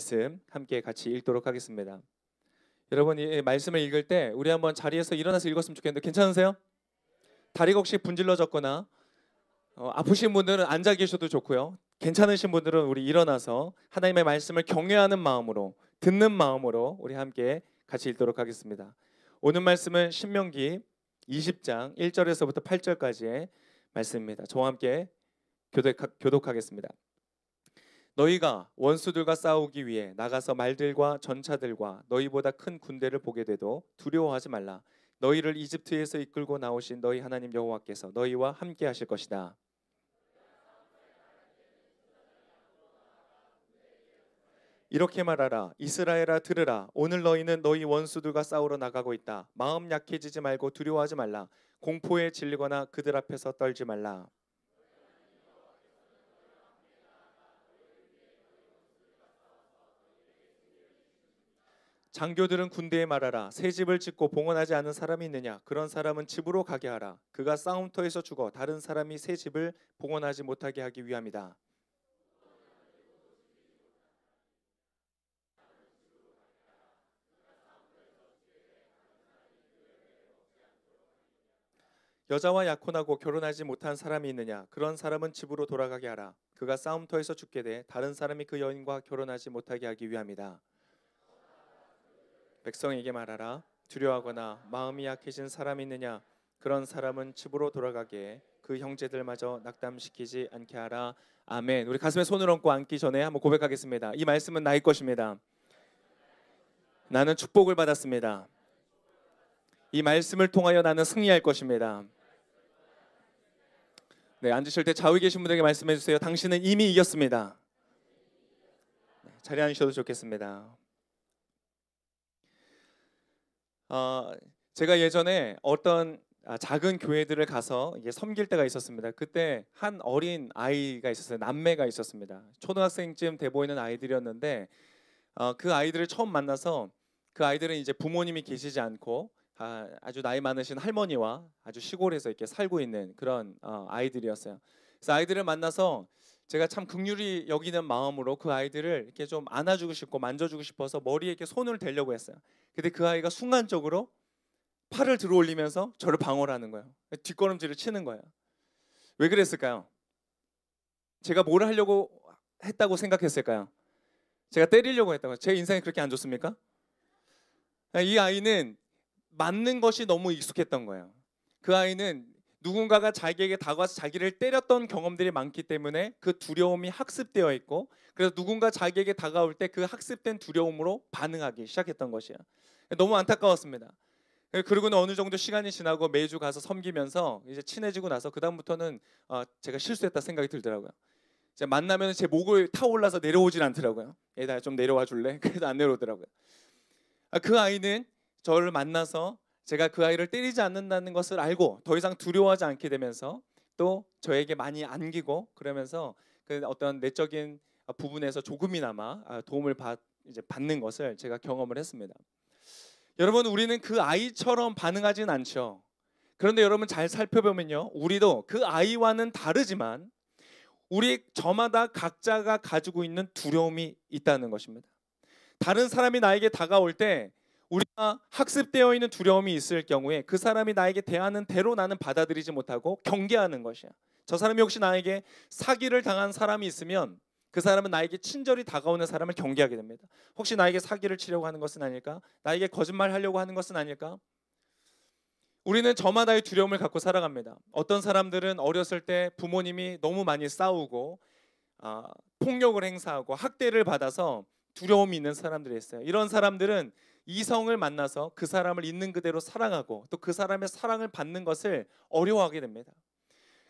말씀 함께 같이 읽도록 하겠습니다. 여러분이 말씀을 읽을 때 우리 한번 자리에서 일어나서 읽었으면 좋겠는데 괜찮으세요? 다리가 혹시 분질러졌거나 어, 아프신 분들은 앉아 계셔도 좋고요. 괜찮으신 분들은 우리 일어나서 하나님의 말씀을 경외하는 마음으로 듣는 마음으로 우리 함께 같이 읽도록 하겠습니다. 오늘 말씀은 신명기 20장 1절에서부터 8절까지의 말씀입니다. 저와 함께 교독, 하겠습니다 너희가 원수들과 싸우기 위해 나가서 말들과 전차들과 너희보다 큰 군대를 보게 돼도 두려워하지 말라. 너희를 이집트에서 이끌고 나오신 너희 하나님 여호와께서 너희와 함께 하실 것이다. 이렇게 말하라 이스라엘아 들으라 오늘 너희는 너희 원수들과 싸우러 나가고 있다 마음 약해지지 말고 두려워하지 말라 공포에 질리거나 그들 앞에서 떨지 말라 장교들은 군대에 말하라 새 집을 짓고 봉헌하지 않은 사람이 있느냐 그런 사람은 집으로 가게 하라 그가 싸움터에서 죽어 다른 사람이 새 집을 봉헌하지 못하게 하기 위함이다 여자와 약혼하고 결혼하지 못한 사람이 있느냐 그런 사람은 집으로 돌아가게 하라 그가 싸움터에서 죽게 돼 다른 사람이 그 여인과 결혼하지 못하게 하기 위함이다 백성에게 말하라 두려워하거나 마음이 약해진 사람이 있느냐 그런 사람은 집으로 돌아가게 그 형제들마저 낙담시키지 않게 하라 아멘 우리 가슴에 손을 얹고 앉기 전에 한번 고백하겠습니다 이 말씀은 나의 것입니다 나는 축복을 받았습니다 이 말씀을 통하여 나는 승리할 것입니다 네 앉으실 때 좌우에 계신 분에게 들 말씀해 주세요 당신은 이미 이겼습니다 네, 자리 앉으셔도 좋겠습니다 어, 제가 예전에 어떤 아, 작은 교회들을 가서 이게 섬길 때가 있었습니다. 그때 한 어린 아이가 있었어요. 남매가 있었습니다. 초등학생쯤 돼 보이는 아이들이었는데 어, 그 아이들을 처음 만나서 그 아이들은 이제 부모님이 계시지 않고 아, 아주 나이 많으신 할머니와 아주 시골에서 이렇게 살고 있는 그런 어, 아이들이었어요. 그래서 아이들을 만나서 제가 참 극률이 여기는 마음으로 그 아이들을 이렇게 좀 안아주고 싶고 만져주고 싶어서 머리에 이렇게 손을 대려고 했어요. 근데 그 아이가 순간적으로 팔을 들어올리면서 저를 방어하는 를 거예요. 뒷걸음질을 치는 거예요. 왜 그랬을까요? 제가 뭘 하려고 했다고 생각했을까요? 제가 때리려고 했다고 제 인생이 그렇게 안 좋습니까? 이 아이는 맞는 것이 너무 익숙했던 거예요. 그 아이는 누군가가 자기에게 다가와서 자기를 때렸던 경험들이 많기 때문에 그 두려움이 학습되어 있고 그래서 누군가 자기에게 다가올 때 그 학습된 두려움으로 반응하기 시작했던 것이야. 너무 안타까웠습니다. 그리고는 어느 정도 시간이 지나고 매주 가서 섬기면서 이제 친해지고 나서 그 다음부터는 어 제가 실수했다 생각이 들더라고요. 이제 만나면 제 목을 타올라서 내려오질 않더라고요. 얘들아 좀 내려와 줄래? 그래도안 내려오더라고요. 아, 그 아이는 저를 만나서 제가 그 아이를 때리지 않는다는 것을 알고 더 이상 두려워하지 않게 되면서 또 저에게 많이 안기고 그러면서 그 어떤 내적인 부분에서 조금이나마 아, 도움을 받 이제 받는 것을 제가 경험을 했습니다. 여러분 우리는 그 아이처럼 반응하진 않죠. 그런데 여러분 잘 살펴보면요. 우리도 그 아이와는 다르지만 우리 저마다 각자가 가지고 있는 두려움이 있다는 것입니다. 다른 사람이 나에게 다가올 때 우리가 학습되어 있는 두려움이 있을 경우에 그 사람이 나에게 대하는 대로 나는 받아들이지 못하고 경계하는 것이야. 저 사람이 혹시 나에게 사기를 당한 사람이 있으면 그 사람은 나에게 친절히 다가오는 사람을 경계하게 됩니다. 혹시 나에게 사기를 치려고 하는 것은 아닐까? 나에게 거짓말 하려고 하는 것은 아닐까? 우리는 저마다의 두려움을 갖고 살아갑니다. 어떤 사람들은 어렸을 때 부모님이 너무 많이 싸우고 아, 폭력을 행사하고 학대를 받아서 두려움이 있는 사람들이 있어요. 이런 사람들은 이성을 만나서 그 사람을 있는 그대로 사랑하고 또 그 사람의 사랑을 받는 것을 어려워하게 됩니다.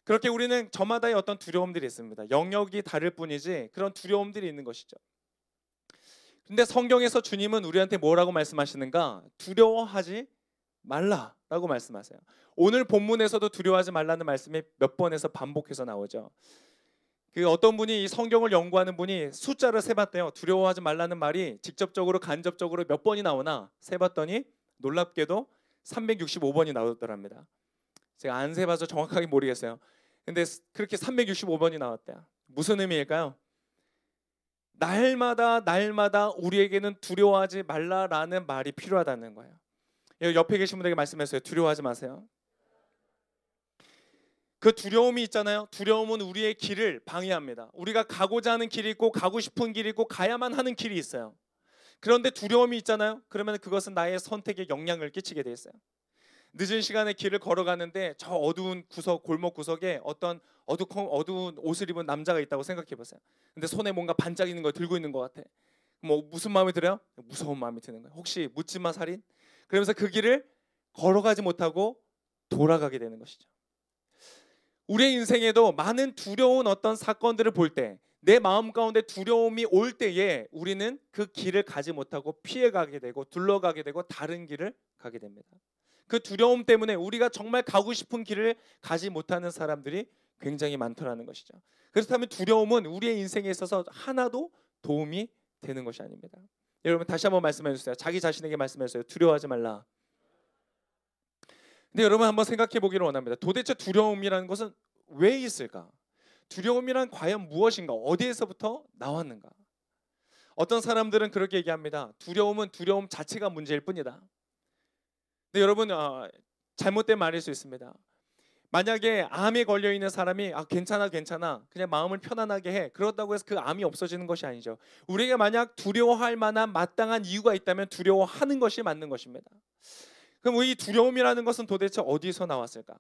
그렇게 우리는 저마다의 어떤 두려움들이 있습니다. 영역이 다를 뿐이지 그런 두려움들이 있는 것이죠. 근데 성경에서 주님은 우리한테 뭐라고 말씀하시는가? 두려워하지 말라라고 말씀하세요. 오늘 본문에서도 두려워하지 말라는 말씀이 몇 번에서 반복해서 나오죠. 그 어떤 분이 이 성경을 연구하는 분이 숫자를 세봤대요. 두려워하지 말라는 말이 직접적으로 간접적으로 몇 번이 나오나 세봤더니 놀랍게도 365번이 나왔더랍니다. 제가 안 세봐서 정확하게 모르겠어요. 근데 그렇게 365번이 나왔대요. 무슨 의미일까요? 날마다 날마다 우리에게는 두려워하지 말라라는 말이 필요하다는 거예요. 옆에 계신 분에게 말씀했어요. 두려워하지 마세요. 그 두려움이 있잖아요. 두려움은 우리의 길을 방해합니다. 우리가 가고자 하는 길이 있고 가고 싶은 길이 있고 가야만 하는 길이 있어요. 그런데 두려움이 있잖아요. 그러면 그것은 나의 선택에 영향을 끼치게 돼 있어요. 늦은 시간에 길을 걸어가는데 저 어두운 구석 골목 구석에 어떤 어두컴 어두운 옷을 입은 남자가 있다고 생각해 보세요. 근데 손에 뭔가 반짝이는 걸 들고 있는 것 같아. 뭐 무슨 마음이 들어요? 무서운 마음이 드는 거예요. 혹시 묻지마 살인? 그러면서 그 길을 걸어가지 못하고 돌아가게 되는 것이죠. 우리의 인생에도 많은 두려운 어떤 사건들을 볼 때, 내 마음 가운데 두려움이 올 때에 우리는 그 길을 가지 못하고 피해가게 되고 둘러가게 되고 다른 길을 가게 됩니다. 그 두려움 때문에 우리가 정말 가고 싶은 길을 가지 못하는 사람들이 굉장히 많더라는 것이죠. 그렇다면 두려움은 우리의 인생에 있어서 하나도 도움이 되는 것이 아닙니다. 여러분 다시 한번 말씀해 주세요. 자기 자신에게 말씀해 주세요. 두려워하지 말라. 근데 여러분 한번 생각해 보기를 원합니다. 도대체 두려움이라는 것은 왜 있을까? 두려움이란 과연 무엇인가? 어디에서부터 나왔는가? 어떤 사람들은 그렇게 얘기합니다. 두려움은 두려움 자체가 문제일 뿐이다. 근데 여러분 어, 잘못된 말일 수 있습니다. 만약에 암에 걸려 있는 사람이 아 괜찮아 괜찮아 그냥 마음을 편안하게 해 그렇다고 해서 그 암이 없어지는 것이 아니죠. 우리가 만약 두려워할 만한 마땅한 이유가 있다면 두려워하는 것이 맞는 것입니다. 그럼 이 두려움이라는 것은 도대체 어디서 나왔을까?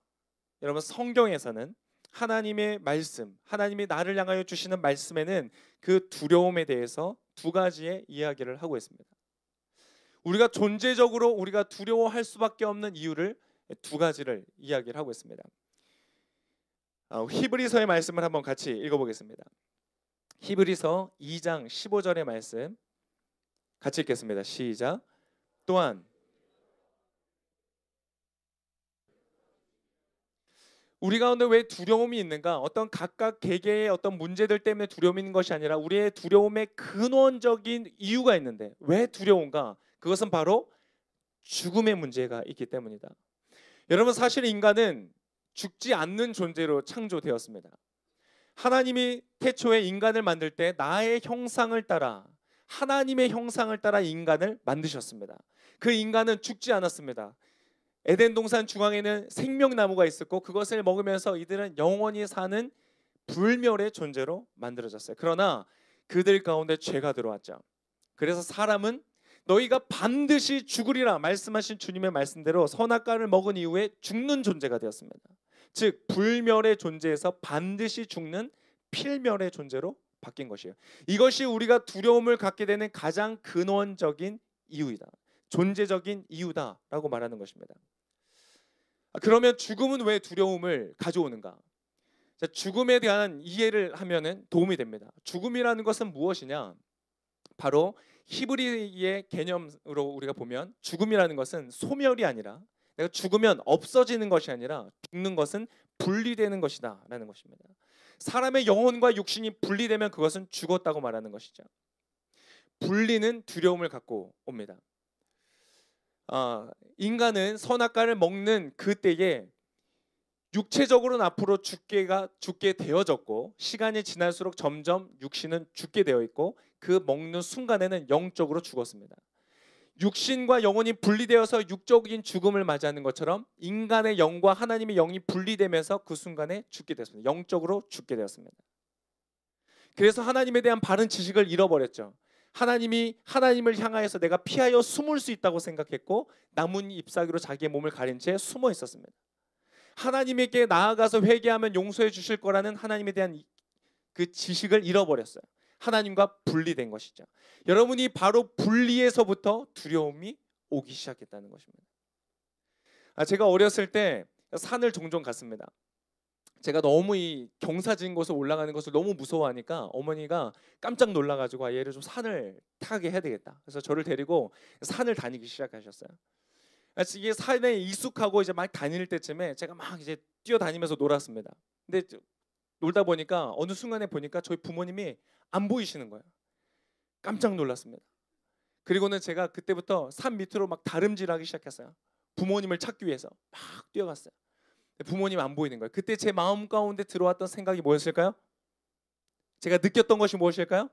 여러분 성경에서는 하나님의 말씀, 하나님이 나를 향하여 주시는 말씀에는 그 두려움에 대해서 두 가지의 이야기를 하고 있습니다. 우리가 존재적으로 우리가 두려워할 수밖에 없는 이유를 두 가지를 이야기를 하고 있습니다. 아, 히브리서의 말씀을 한번 같이 읽어보겠습니다. 히브리서 2장 15절의 말씀 같이 읽겠습니다. 시작. 또한 우리 가운데 왜 두려움이 있는가? 어떤 각각 개개의 어떤 문제들 때문에 두려움이 있는 것이 아니라 우리의 두려움의 근원적인 이유가 있는데 왜 두려운가? 그것은 바로 죽음의 문제가 있기 때문이다. 여러분 사실 인간은 죽지 않는 존재로 창조되었습니다. 하나님이 태초에 인간을 만들 때 나의 형상을 따라 하나님의 형상을 따라 인간을 만드셨습니다. 그 인간은 죽지 않았습니다. 에덴 동산 중앙에는 생명나무가 있었고 그것을 먹으면서 이들은 영원히 사는 불멸의 존재로 만들어졌어요. 그러나 그들 가운데 죄가 들어왔죠. 그래서 사람은 너희가 반드시 죽으리라 말씀하신 주님의 말씀대로 선악과를 먹은 이후에 죽는 존재가 되었습니다. 즉 불멸의 존재에서 반드시 죽는 필멸의 존재로 바뀐 것이에요. 이것이 우리가 두려움을 갖게 되는 가장 근원적인 이유이다. 존재적인 이유다라고 말하는 것입니다. 아, 그러면 죽음은 왜 두려움을 가져오는가? 죽음에 대한 이해를 하면 도움이 됩니다. 죽음이라는 것은 무엇이냐? 바로 히브리의 개념으로 우리가 보면 죽음이라는 것은 소멸이 아니라 내가 죽으면 없어지는 것이 아니라 죽는 것은 분리되는 것이다라는 것입니다. 사람의 영혼과 육신이 분리되면 그것은 죽었다고 말하는 것이죠. 분리는 두려움을 갖고 옵니다. 아, 인간은 선악과를 먹는 그때에 육체적으로는 앞으로 죽게가 죽게 되어졌고 시간이 지날수록 점점 육신은 죽게 되어 있고 그 먹는 순간에는 영적으로 죽었습니다. 육신과 영혼이 분리되어서 육적인 죽음을 맞이하는 것처럼 인간의 영과 하나님의 영이 분리되면서 그 순간에 죽게 됐습니다. 영적으로 죽게 되었습니다. 그래서 하나님에 대한 바른 지식을 잃어버렸죠. 하나님이 하나님을 향하여서 내가 피하여 숨을 수 있다고 생각했고 남은 잎사귀로 자기의 몸을 가린 채 숨어 있었습니다. 하나님에게 나아가서 회개하면 용서해 주실 거라는 하나님에 대한 그 지식을 잃어버렸어요. 하나님과 분리된 것이죠. 여러분이 바로 분리에서부터 두려움이 오기 시작했다는 것입니다. 아, 제가 어렸을 때 산을 종종 갔습니다. 제가 너무 이 경사진 곳을 올라가는 것을 너무 무서워하니까 어머니가 깜짝 놀라가지고 아, 얘를 좀 산을 타게 해야 되겠다. 그래서 저를 데리고 산을 다니기 시작하셨어요. 그래서 이게 산에 익숙하고 이제 막 다닐 때쯤에 제가 막 이제 뛰어다니면서 놀았습니다. 근데 놀다 보니까 어느 순간에 보니까 저희 부모님이 안 보이시는 거예요. 깜짝 놀랐습니다. 그리고는 제가 그때부터 산 밑으로 막 다름질하기 시작했어요. 부모님을 찾기 위해서 막 뛰어갔어요. 부모님 안 보이는 거예요. 그때 제 마음 가운데 들어왔던 생각이 뭐였을까요? 제가 느꼈던 것이 무엇일까요?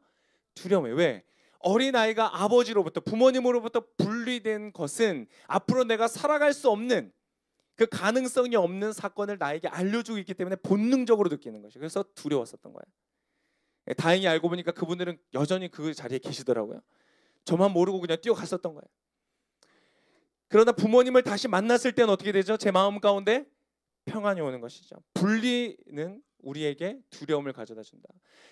두려움이 왜? 어린아이가 아버지로부터 부모님으로부터 분리된 것은 앞으로 내가 살아갈 수 없는 그 가능성이 없는 사건을 나에게 알려주고 있기 때문에 본능적으로 느끼는 것이 그래서 두려웠었던 거예요. 예, 다행히 알고 보니까 그분들은 여전히 그 자리에 계시더라고요. 저만 모르고 그냥 뛰어갔었던 거예요. 그러나 부모님을 다시 만났을 때는 어떻게 되죠? 제 마음 가운데 평안이 오는 것이죠. 분리는 우리에게 두려움을 가져다 준다.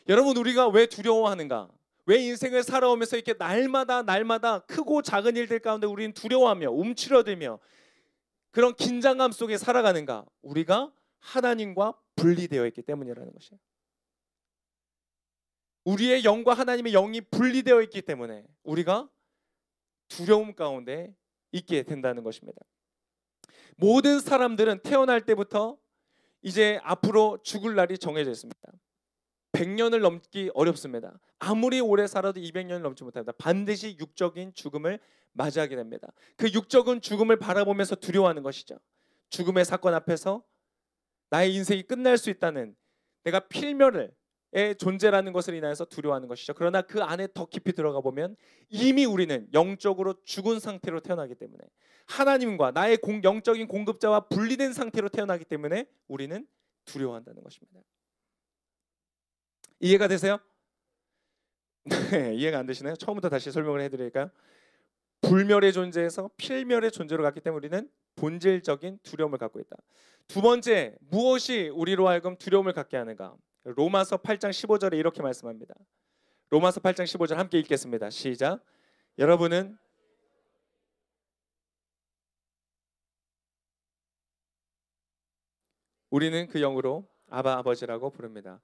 여러분 우리가 왜 두려워하는가? 왜 인생을 살아오면서 이렇게 날마다 날마다 크고 작은 일들 가운데 우리는 두려워하며 움츠러들며 그런 긴장감 속에 살아가는가? 우리가 하나님과 분리되어 있기 때문이라는 것이에요. 우리의 영과 하나님의 영이 분리되어 있기 때문에 우리가 두려움 가운데 있게 된다는 것입니다. 모든 사람들은 태어날 때부터 이제 앞으로 죽을 날이 정해져 있습니다. 100년을 넘기 어렵습니다. 아무리 오래 살아도 200년을 넘지 못합니다. 반드시 육적인 죽음을 맞이하게 됩니다. 그 육적은 죽음을 바라보면서 두려워하는 것이죠. 죽음의 사건 앞에서 나의 인생이 끝날 수 있다는 내가 필멸을 존재라는 것을 인하여서 두려워하는 것이죠. 그러나 그 안에 더 깊이 들어가 보면 이미 우리는 영적으로 죽은 상태로 태어나기 때문에 하나님과 나의 공, 영적인 공급자와 분리된 상태로 태어나기 때문에 우리는 두려워한다는 것입니다. 이해가 되세요? 네, 이해가 안 되시나요? 처음부터 다시 설명을 해드릴까요? 불멸의 존재에서 필멸의 존재로 갔기 때문에 우리는 본질적인 두려움을 갖고 있다. 두 번째, 무엇이 우리로 하여금 두려움을 갖게 하는가? 로마서 8장 15절에 이렇게 말씀합니다. 로마서 8장 15절 함께 읽겠습니다. 시작. 여러분은 우리는 그 영으로 아바 아버지라고 부릅니다.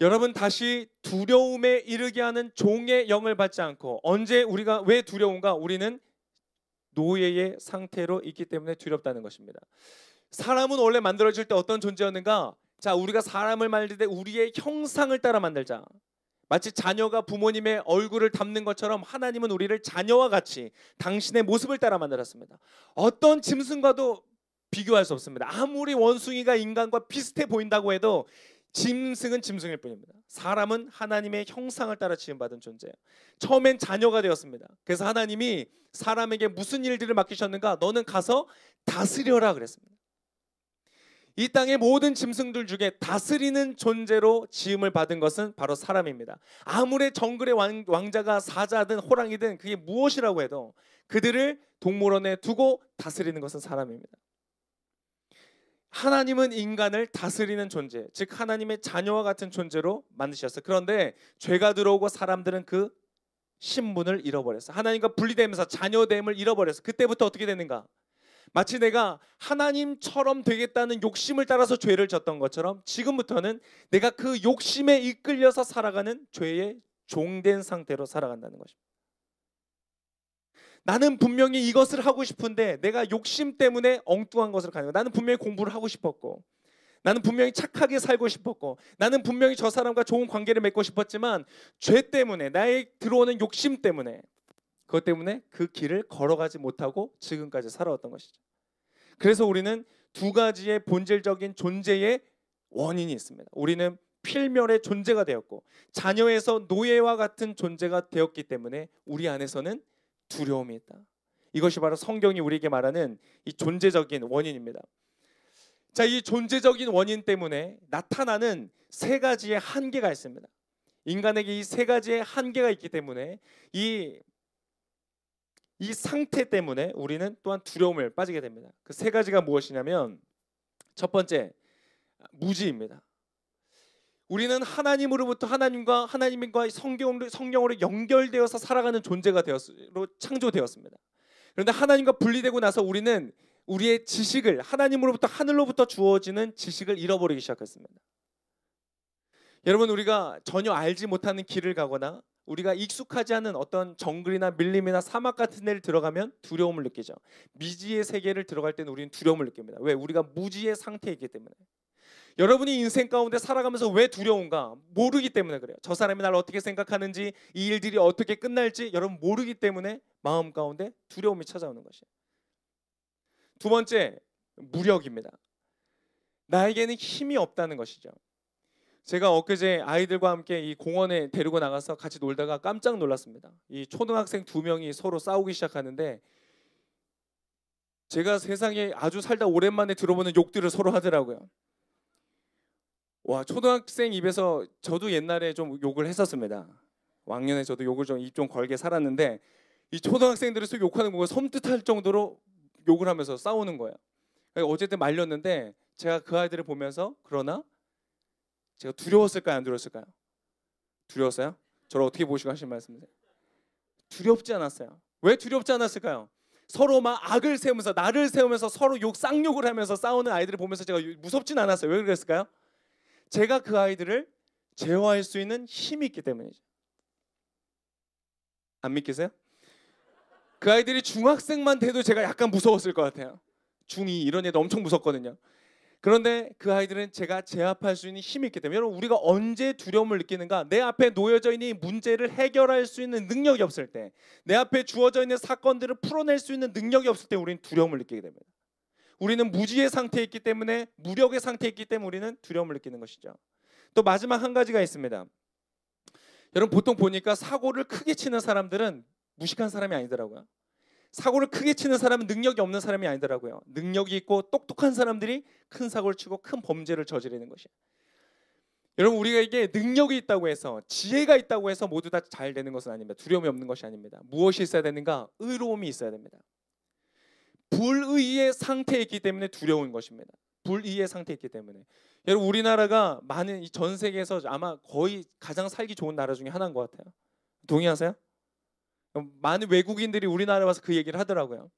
여러분 다시 두려움에 이르게 하는 종의 영을 받지 않고 언제 우리가 왜 두려운가? 우리는 노예의 상태로 있기 때문에 두렵다는 것입니다. 사람은 원래 만들어질 때 어떤 존재였는가? 자, 우리가 사람을 만들 때 우리의 형상을 따라 만들자. 마치 자녀가 부모님의 얼굴을 담는 것처럼 하나님은 우리를 자녀와 같이 당신의 모습을 따라 만들었습니다. 어떤 짐승과도 비교할 수 없습니다. 아무리 원숭이가 인간과 비슷해 보인다고 해도 짐승은 짐승일 뿐입니다. 사람은 하나님의 형상을 따라 지음받은 존재예요. 처음엔 자녀가 되었습니다. 그래서 하나님이 사람에게 무슨 일들을 맡기셨는가? 너는 가서 다스려라 그랬습니다. 이 땅의 모든 짐승들 중에 다스리는 존재로 지음을 받은 것은 바로 사람입니다. 아무리 정글의 왕, 자가 사자든 호랑이든 그게 무엇이라고 해도 그들을 동물원에 두고 다스리는 것은 사람입니다. 하나님은 인간을 다스리는 존재, 즉 하나님의 자녀와 같은 존재로 만드셨어. 그런데 죄가 들어오고 사람들은 그 신분을 잃어버렸어. 하나님과 분리되면서 자녀됨을 잃어버렸어. 그때부터 어떻게 되는가? 마치 내가 하나님처럼 되겠다는 욕심을 따라서 죄를 졌던 것처럼 지금부터는 내가 그 욕심에 이끌려서 살아가는 죄의 종된 상태로 살아간다는 것입니다. 나는 분명히 이것을 하고 싶은데 내가 욕심 때문에 엉뚱한 것을 가는 거 나는 분명히 공부를 하고 싶었고 나는 분명히 착하게 살고 싶었고 나는 분명히 저 사람과 좋은 관계를 맺고 싶었지만 죄 때문에 나의 들어오는 욕심 때문에 그것 때문에 그 길을 걸어가지 못하고 지금까지 살아왔던 것이죠. 그래서 우리는 두 가지의 본질적인 존재의 원인이 있습니다. 우리는 필멸의 존재가 되었고 자녀에서 노예와 같은 존재가 되었기 때문에 우리 안에서는 두려움이 있다. 이것이 바로 성경이 우리에게 말하는 이 존재적인 원인입니다. 자, 이 존재적인 원인 때문에 나타나는 세 가지의 한계가 있습니다. 인간에게 이 세 가지의 한계가 있기 때문에 이이 상태 때문에 우리는 또한 두려움을 빠지게 됩니다. 그 세 가지가 무엇이냐면 첫 번째 무지입니다. 우리는 하나님으로부터 하나님과 하나님과 성경으로, 성경으로 연결되어서 살아가는 존재가 되었으로 창조되었습니다. 그런데 하나님과 분리되고 나서 우리는 우리의 지식을 하나님으로부터 하늘로부터 주어지는 지식을 잃어버리기 시작했습니다. 여러분 우리가 전혀 알지 못하는 길을 가거나 우리가 익숙하지 않은 어떤 정글이나 밀림이나 사막 같은 데를 들어가면 두려움을 느끼죠. 미지의 세계를 들어갈 때는 우리는 두려움을 느낍니다. 왜? 우리가 무지의 상태이기 때문에. 여러분이 인생 가운데 살아가면서 왜 두려운가 모르기 때문에 그래요. 저 사람이 날 어떻게 생각하는지 이 일들이 어떻게 끝날지 여러분 모르기 때문에 마음 가운데 두려움이 찾아오는 것이에요. 두 번째 무력입니다. 나에게는 힘이 없다는 것이죠. 제가 엊그제 아이들과 함께 이 공원에 데리고 나가서 같이 놀다가 깜짝 놀랐습니다. 이 초등학생 두 명이 서로 싸우기 시작하는데 제가 세상에 아주 살다 오랜만에 들어보는 욕들을 서로 하더라고요. 와 초등학생 입에서 저도 옛날에 좀 욕을 했었습니다. 왕년에 저도 욕을 좀 입 좀 걸게 살았는데 이 초등학생들에서 욕하는 거가 섬뜩할 정도로 욕을 하면서 싸우는 거예요. 어쨌든 말렸는데 제가 그 아이들을 보면서 그러나 제가 두려웠을까요? 안 두려웠을까요? 두려웠어요? 저를 어떻게 보시고 하신 말씀이세요? 두렵지 않았어요. 왜 두렵지 않았을까요? 서로 막 악을 세우면서 나를 세우면서 서로 욕 쌍욕을 하면서 싸우는 아이들을 보면서 제가 무섭진 않았어요. 왜 그랬을까요? 제가 그 아이들을 제어할 수 있는 힘이 있기 때문이죠. 안 믿기세요? 그 아이들이 중학생만 돼도 제가 약간 무서웠을 것 같아요. 중2 이런 애도 엄청 무섭거든요. 그런데 그 아이들은 제가 제압할 수 있는 힘이 있기 때문에 여러분 우리가 언제 두려움을 느끼는가? 내 앞에 놓여져 있는 문제를 해결할 수 있는 능력이 없을 때, 내 앞에 주어져 있는 사건들을 풀어낼 수 있는 능력이 없을 때 우리는 두려움을 느끼게 됩니다. 우리는 무지의 상태에 있기 때문에 무력의 상태에 있기 때문에 우리는 두려움을 느끼는 것이죠. 또 마지막 한 가지가 있습니다. 여러분 보통 보니까 사고를 크게 치는 사람들은 무식한 사람이 아니더라고요. 사고를 크게 치는 사람은 능력이 없는 사람이 아니더라고요. 능력이 있고 똑똑한 사람들이 큰 사고를 치고 큰 범죄를 저지르는 것이야. 여러분 우리가 이게 능력이 있다고 해서 지혜가 있다고 해서 모두 다 잘 되는 것은 아닙니다. 두려움이 없는 것이 아닙니다. 무엇이 있어야 되는가? 의로움이 있어야 됩니다. 불의의 상태에 있기 때문에 두려운 것입니다. 불의의 상태에 있기 때문에 여러분 우리나라가 많은 전 세계에서 아마 거의 가장 살기 좋은 나라 중에 하나인 것 같아요. 동의하세요? 많은 외국인들이 우리나라에 와서 그 얘기를 하더라고요.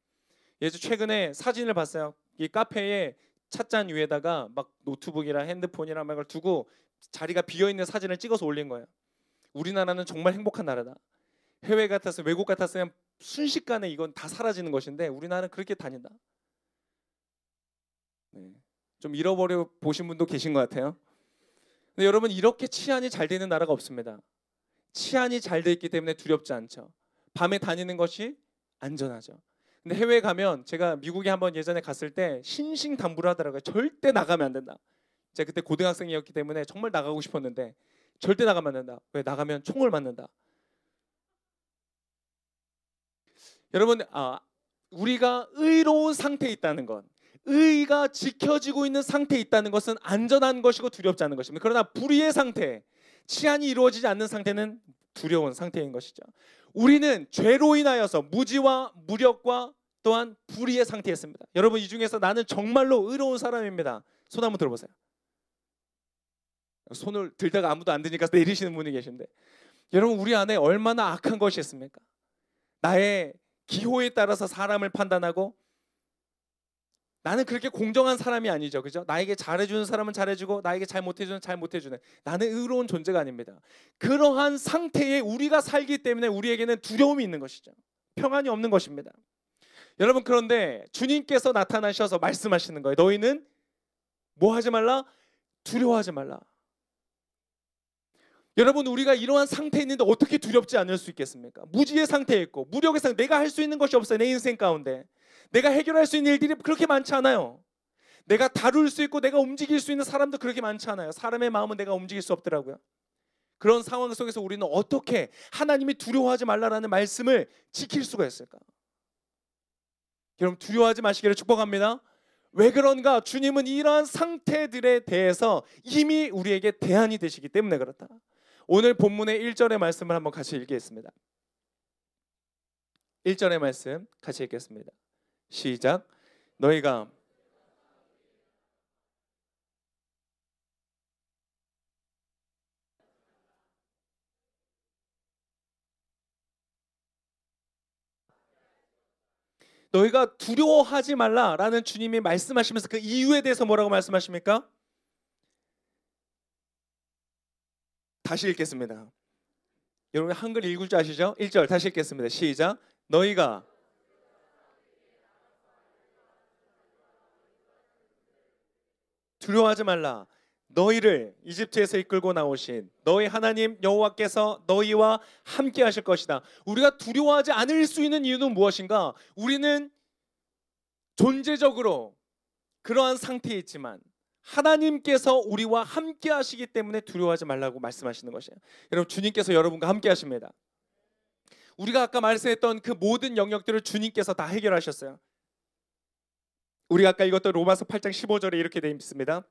예전 최근에 사진을 봤어요. 이 카페에 찻잔 위에다가 막 노트북이랑 핸드폰이랑 막걸 두고 자리가 비어 있는 사진을 찍어서 올린 거예요. 우리나라는 정말 행복한 나라다. 해외 같았으면 외국 같았으면 순식간에 이건 다 사라지는 것인데 우리나라는 그렇게 다닌다. 네. 좀 잃어버려 보신 분도 계신 것 같아요. 근데 여러분 이렇게 치안이 잘 되는 나라가 없습니다. 치안이 잘 돼 있기 때문에 두렵지 않죠. 밤에 다니는 것이 안전하죠. 근데 해외 가면 제가 미국에 한번 예전에 갔을 때 신신 당부를 하더라고요. 절대 나가면 안 된다. 제가 그때 고등학생이었기 때문에 정말 나가고 싶었는데 절대 나가면 안 된다. 왜 나가면 총을 맞는다. 여러분 아 우리가 의로운 상태에 있다는 건 의가 지켜지고 있는 상태에 있다는 것은 안전한 것이고 두렵지 않은 것입니다. 그러나 불의의 상태, 치안이 이루어지지 않는 상태는 두려운 상태인 것이죠. 우리는 죄로 인하여서 무지와 무력과 또한 불의의 상태였습니다 여러분 이 중에서 나는 정말로 의로운 사람입니다. 손 한번 들어보세요. 손을 들다가 아무도 안 드니까 내리시는 분이 계신데 여러분 우리 안에 얼마나 악한 것이 있습니까? 나의 기호에 따라서 사람을 판단하고 나는 그렇게 공정한 사람이 아니죠. 그죠? 나에게 잘해주는 사람은 잘해주고 나에게 잘 못해주는 잘 못해주는 나는 의로운 존재가 아닙니다. 그러한 상태에 우리가 살기 때문에 우리에게는 두려움이 있는 것이죠. 평안이 없는 것입니다. 여러분 그런데 주님께서 나타나셔서 말씀하시는 거예요. 너희는 뭐 하지 말라? 두려워하지 말라. 여러분 우리가 이러한 상태에 있는데 어떻게 두렵지 않을 수 있겠습니까? 무지의 상태에 있고 무력의 상태 내가 할 수 있는 것이 없어요. 내 인생 가운데. 내가 해결할 수 있는 일들이 그렇게 많지 않아요. 내가 다룰 수 있고 내가 움직일 수 있는 사람도 그렇게 많지 않아요. 사람의 마음은 내가 움직일 수 없더라고요. 그런 상황 속에서 우리는 어떻게 하나님이 두려워하지 말라라는 말씀을 지킬 수가 있을까? 여러분 두려워하지 마시기를 축복합니다. 왜 그런가? 주님은 이러한 상태들에 대해서 이미 우리에게 대안이 되시기 때문에 그렇다. 오늘 본문의 1절의 말씀을 한번 같이 읽겠습니다. 1절의 말씀 같이 읽겠습니다. 시작. 너희가 너희가 두려워하지 말라라는 주님이 말씀하시면서 그 이유에 대해서 뭐라고 말씀하십니까? 다시 읽겠습니다. 여러분 한글 읽을 줄 아시죠? 1절 다시 읽겠습니다. 시작. 너희가 두려워하지 말라. 너희를 이집트에서 이끌고 나오신 너희 하나님 여호와께서 너희와 함께 하실 것이다. 우리가 두려워하지 않을 수 있는 이유는 무엇인가? 우리는 존재적으로 그러한 상태에 있지만 하나님께서 우리와 함께 하시기 때문에 두려워하지 말라고 말씀하시는 것이에요. 여러분 주님께서 여러분과 함께 하십니다. 우리가 아까 말씀했던 그 모든 영역들을 주님께서 다 해결하셨어요. 우리가 아까 읽었던 로마서 8장 15절에 이렇게 되어 있습니다.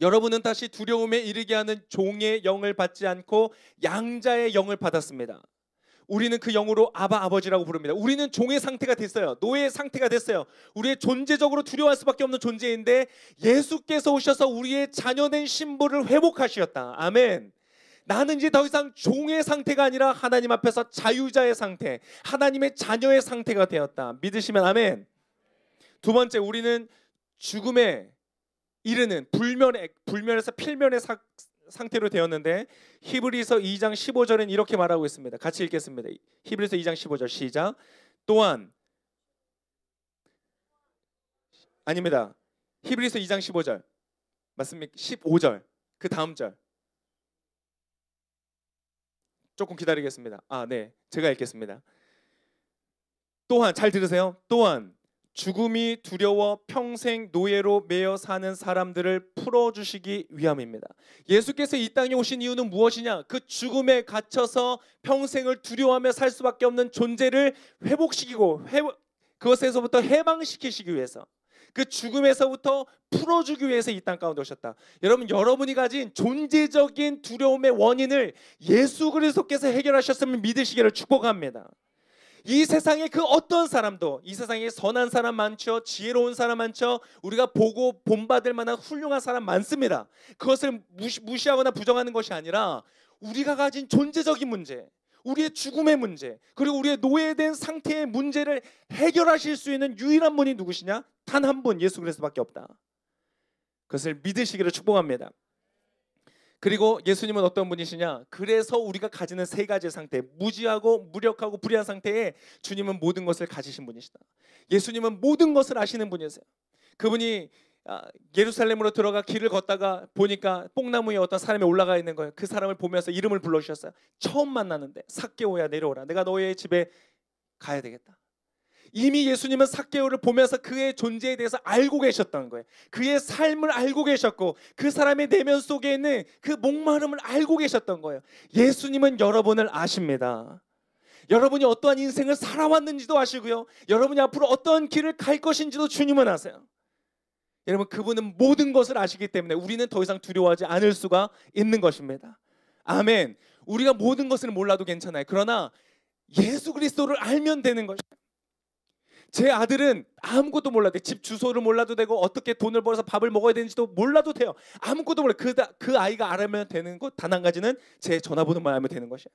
여러분은 다시 두려움에 이르게 하는 종의 영을 받지 않고 양자의 영을 받았습니다. 우리는 그 영으로 아바 아버지라고 부릅니다. 우리는 종의 상태가 됐어요. 노예의 상태가 됐어요. 우리의 존재적으로 두려워할 수밖에 없는 존재인데 예수께서 오셔서 우리의 자녀된 신부를 회복하시었다. 아멘. 나는 이제 더 이상 종의 상태가 아니라 하나님 앞에서 자유자의 상태, 하나님의 자녀의 상태가 되었다. 믿으시면 아멘. 두 번째 우리는 죽음에 이르는 불면의 불멸에서 필면의 사, 상태로 되었는데 히브리서 2장 15절은 이렇게 말하고 있습니다. 같이 읽겠습니다. 히브리서 2장 15절 시작. 또한 아닙니다. 히브리서 2장 15절 맞습니까? 15절 그 다음 절 조금 기다리겠습니다. 아 네, 제가 읽겠습니다. 또한 잘 들으세요. 또한 죽음이 두려워 평생 노예로 매여 사는 사람들을 풀어주시기 위함입니다. 예수께서 이 땅에 오신 이유는 무엇이냐? 그 죽음에 갇혀서 평생을 두려워하며 살 수밖에 없는 존재를 회복시키고 회복, 그것에서부터 해방시키시기 위해서 그 죽음에서부터 풀어주기 위해서 이 땅 가운데 오셨다. 여러분 여러분이 가진 존재적인 두려움의 원인을 예수 그리스도께서 해결하셨음을 믿으시기를 축복합니다. 이세상에그 어떤 사람도 이 세상에 선한 사람 많죠. 지혜로운 사람 많죠. 우리가 보고 본받을 만한 훌륭한 사람 많습니다. 그것을 무시, 무시하거나 부정하는 것이 아니라 우리가 가진 존재적인 문제, 우리의 죽음의 문제, 그리고 우리의 노예된 상태의 문제를 해결하실 수 있는 유일한 분이 누구시냐? 단 한 분 예수 그리스도밖에 없다. 그것을 믿으시기를 축복합니다. 그리고 예수님은 어떤 분이시냐? 그래서 우리가 가지는 세 가지의 상태, 무지하고 무력하고 불의한 상태에 주님은 모든 것을 가지신 분이시다. 예수님은 모든 것을 아시는 분이세요. 그분이 아, 예루살렘으로 들어가 길을 걷다가 보니까 뽕나무에 어떤 사람이 올라가 있는 거예요. 그 사람을 보면서 이름을 불러주셨어요. 처음 만나는데 삭개오야 내려오라. 내가 너의 집에 가야 되겠다. 이미 예수님은 사개오를 보면서 그의 존재에 대해서 알고 계셨던 거예요. 그의 삶을 알고 계셨고 그 사람의 내면 속에 있는 그 목마름을 알고 계셨던 거예요. 예수님은 여러분을 아십니다. 여러분이 어떠한 인생을 살아왔는지도 아시고요. 여러분이 앞으로 어떤 길을 갈 것인지도 주님은 아세요. 여러분 그분은 모든 것을 아시기 때문에 우리는 더 이상 두려워하지 않을 수가 있는 것입니다. 아멘. 우리가 모든 것을 몰라도 괜찮아요. 그러나 예수 그리스도를 알면 되는 것입니다. 제 아들은 아무것도 몰라도 돼. 집 주소를 몰라도 되고 어떻게 돈을 벌어서 밥을 먹어야 되는지도 몰라도 돼요. 아무것도 몰라. 그, 그 아이가 알면 되는 것 단 한 가지는 제 전화번호만 알면 되는 것이야.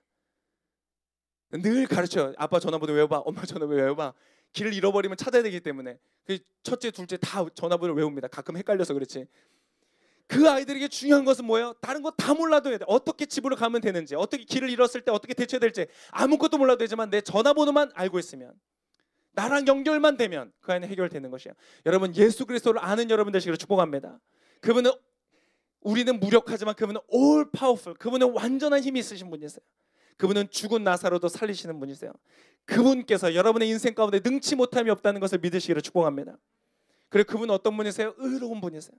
늘 가르쳐요. 아빠 전화번호 외워봐. 엄마 전화번호 외워봐. 길을 잃어버리면 찾아야 되기 때문에 그 첫째, 둘째 다 전화번호 외웁니다. 가끔 헷갈려서 그렇지. 그 아이들에게 중요한 것은 뭐예요? 다른 거 다 몰라도 해야 돼. 어떻게 집으로 가면 되는지, 어떻게 길을 잃었을 때 어떻게 대처해야 될지 아무것도 몰라도 되지만 내 전화번호만 알고 있으면 나랑 연결만 되면 그 안에 해결되는 것이야. 여러분 예수 그리스도를 아는 여러분 되시기를 축복합니다. 그분은 우리는 무력하지만 그분은 all powerful. 그분은 완전한 힘이 있으신 분이세요. 그분은 죽은 나사로도 살리시는 분이세요. 그분께서 여러분의 인생 가운데 능치 못함이 없다는 것을 믿으시기를 축복합니다. 그리고 그분은 어떤 분이세요? 의로운 분이세요.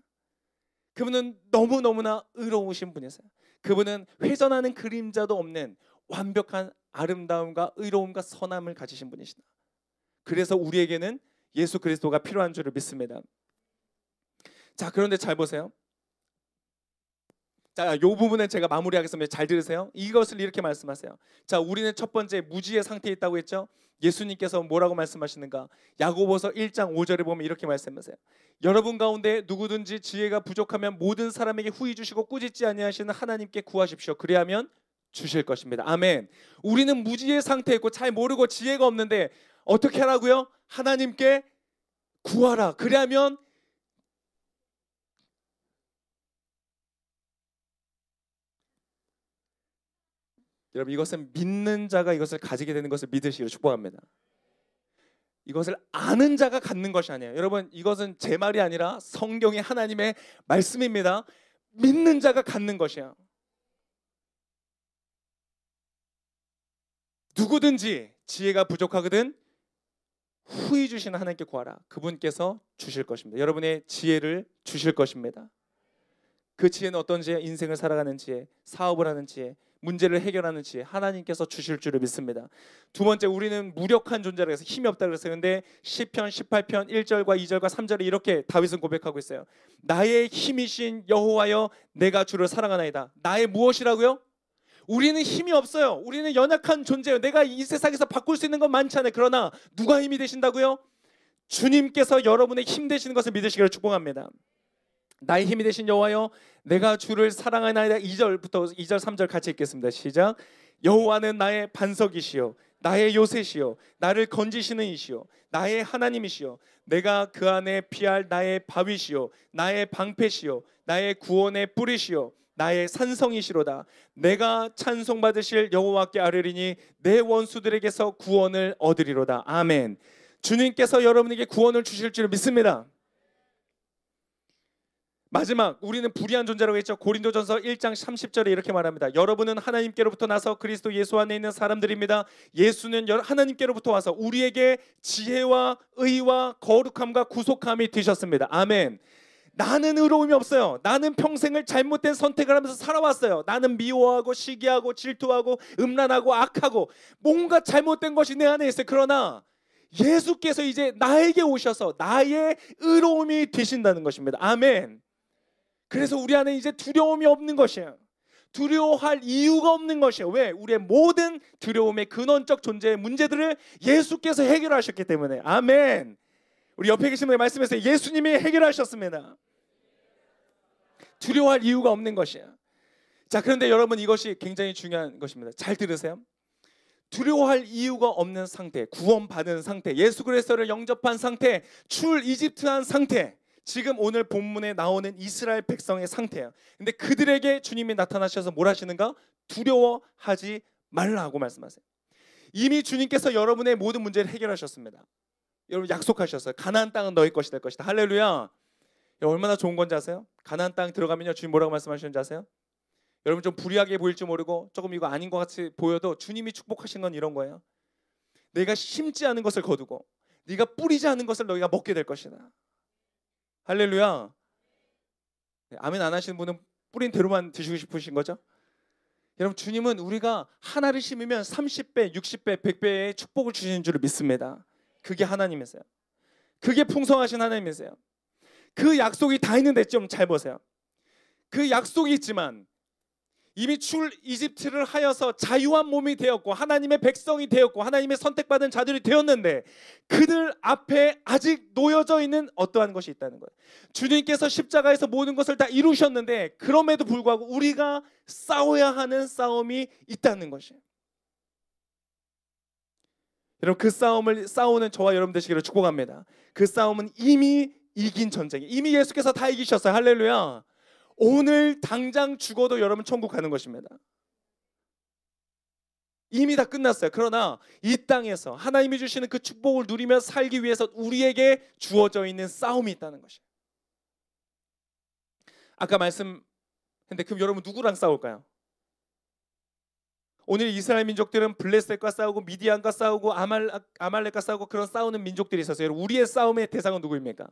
그분은 너무너무나 의로우신 분이세요. 그분은 회전하는 그림자도 없는 완벽한 아름다움과 의로움과 선함을 가지신 분이시다. 그래서 우리에게는 예수 그리스도가 필요한 줄을 믿습니다. 자, 그런데 잘 보세요. 자, 요 부분은 제가 마무리하겠습니다. 잘 들으세요. 이것을 이렇게 말씀하세요. 자, 우리는 첫 번째 무지의 상태에 있다고 했죠. 예수님께서 뭐라고 말씀하시는가? 야고보서 1장 5절에 보면 이렇게 말씀하세요. 여러분 가운데 누구든지 지혜가 부족하면 모든 사람에게 후이 주시고 꾸짖지 아니하시는 하나님께 구하십시오. 그리하면 주실 것입니다. 아멘. 우리는 무지의 상태에 있고 잘 모르고 지혜가 없는데 어떻게 하라고요? 하나님께 구하라. 그러면 여러분 이것은 믿는 자가 이것을 가지게 되는 것을 믿으시기를 축복합니다. 이것을 아는 자가 갖는 것이 아니에요. 여러분 이것은 제 말이 아니라 성경의 하나님의 말씀입니다. 믿는 자가 갖는 것이야. 누구든지 지혜가 부족하거든 후이 주신 하나님께 구하라. 그분께서 주실 것입니다. 여러분의 지혜를 주실 것입니다. 그 지혜는 어떤 지혜? 인생을 살아가는 지혜, 사업을 하는 지혜, 문제를 해결하는 지혜 하나님께서 주실 줄을 믿습니다. 두 번째 우리는 무력한 존재라 해서 힘이 없다 그랬어요. 근데 시편 18편 1절과 2절과 3절에 이렇게 다윗은 고백하고 있어요. 나의 힘이신 여호와여 내가 주를 사랑하나이다. 나의 무엇이라고요? 우리는 힘이 없어요. 우리는 연약한 존재예요. 내가 이 세상에서 바꿀 수 있는 건 많지 않아요. 그러나 누가 힘이 되신다고요? 주님께서 여러분의 힘 되시는 것을 믿으시기를 축복합니다. 나의 힘이 되신 여호와여 내가 주를 사랑하는아이다 2절부터 2절 3절 같이 읽겠습니다. 시작. 여호와는 나의 반석이시요 나의 요새시요 나를 건지시는 이시요 나의 하나님이시요 내가 그 안에 피할 나의 바위시요 나의 방패시요 나의 구원의 뿌리시요 나의 산성이시로다. 내가 찬송받으실 여호와께 아뢰리니 내 원수들에게서 구원을 얻으리로다. 아멘. 주님께서 여러분에게 구원을 주실 줄 믿습니다. 마지막 우리는 불의한 존재라고 했죠. 고린도전서 1장 30절에 이렇게 말합니다. 여러분은 하나님께로부터 나서 그리스도 예수 안에 있는 사람들입니다. 예수는 하나님께로부터 와서 우리에게 지혜와 의와 거룩함과 구속함이 되셨습니다. 아멘. 나는 의로움이 없어요. 나는 평생을 잘못된 선택을 하면서 살아왔어요. 나는 미워하고 시기하고 질투하고 음란하고 악하고 뭔가 잘못된 것이 내 안에 있어요. 그러나 예수께서 이제 나에게 오셔서 나의 의로움이 되신다는 것입니다. 아멘. 그래서 우리 안에 이제 두려움이 없는 것이에요. 두려워할 이유가 없는 것이에요. 왜? 우리의 모든 두려움의 근원적 존재의 문제들을 예수께서 해결하셨기 때문에. 아멘. 우리 옆에 계신 분이 말씀에서 예수님이 해결하셨습니다. 두려워할 이유가 없는 것이에 자, 그런데 여러분 이것이 굉장히 중요한 것입니다. 잘 들으세요. 두려워할 이유가 없는 상태, 구원받은 상태, 예수 그리스도를 영접한 상태, 출 이집트한 상태. 지금 오늘 본문에 나오는 이스라엘 백성의 상태예요. 근데 그들에게 주님이 나타나셔서 뭘 하시는가? 두려워하지 말라고 말씀하세요. 이미 주님께서 여러분의 모든 문제를 해결하셨습니다. 여러분 약속하셨어요. 가나안 땅은 너희 것이 될 것이다. 할렐루야. 얼마나 좋은 건지 아세요? 가나안 땅 들어가면요 주님 뭐라고 말씀하시는지 아세요? 여러분 좀 불리하게 보일지 모르고 조금 이거 아닌 것 같이 보여도 주님이 축복하신 건 이런 거예요. 내가 심지 않은 것을 거두고 네가 뿌리지 않은 것을 너희가 먹게 될 것이다. 할렐루야. 네, 아멘 안 하시는 분은 뿌린 대로만 드시고 싶으신 거죠? 여러분 주님은 우리가 하나를 심으면 30배, 60배, 100배의 축복을 주시는 줄을 믿습니다. 그게 하나님이세요. 그게 풍성하신 하나님이세요. 그 약속이 다 있는데 좀 잘 보세요. 그 약속이 있지만 이미 출 이집트를 하여서 자유한 몸이 되었고 하나님의 백성이 되었고 하나님의 선택받은 자들이 되었는데 그들 앞에 아직 놓여져 있는 어떠한 것이 있다는 거예요. 주님께서 십자가에서 모든 것을 다 이루셨는데 그럼에도 불구하고 우리가 싸워야 하는 싸움이 있다는 것이에요. 여러분 그 싸움을 싸우는 저와 여러분 되시기를 축복합니다. 그 싸움은 이미 이긴 전쟁이 이미 예수께서 다 이기셨어요. 할렐루야. 오늘 당장 죽어도 여러분 천국 가는 것입니다. 이미 다 끝났어요. 그러나 이 땅에서 하나님이 주시는 그 축복을 누리며 살기 위해서 우리에게 주어져 있는 싸움이 있다는 것이에요. 아까 말씀했는데 그럼 여러분 누구랑 싸울까요? 오늘 이스라엘 민족들은 블레셋과 싸우고 미디안과 싸우고 아말, 렉과 싸우고 그런 싸우는 민족들이 있었어요. 우리의 싸움의 대상은 누구입니까?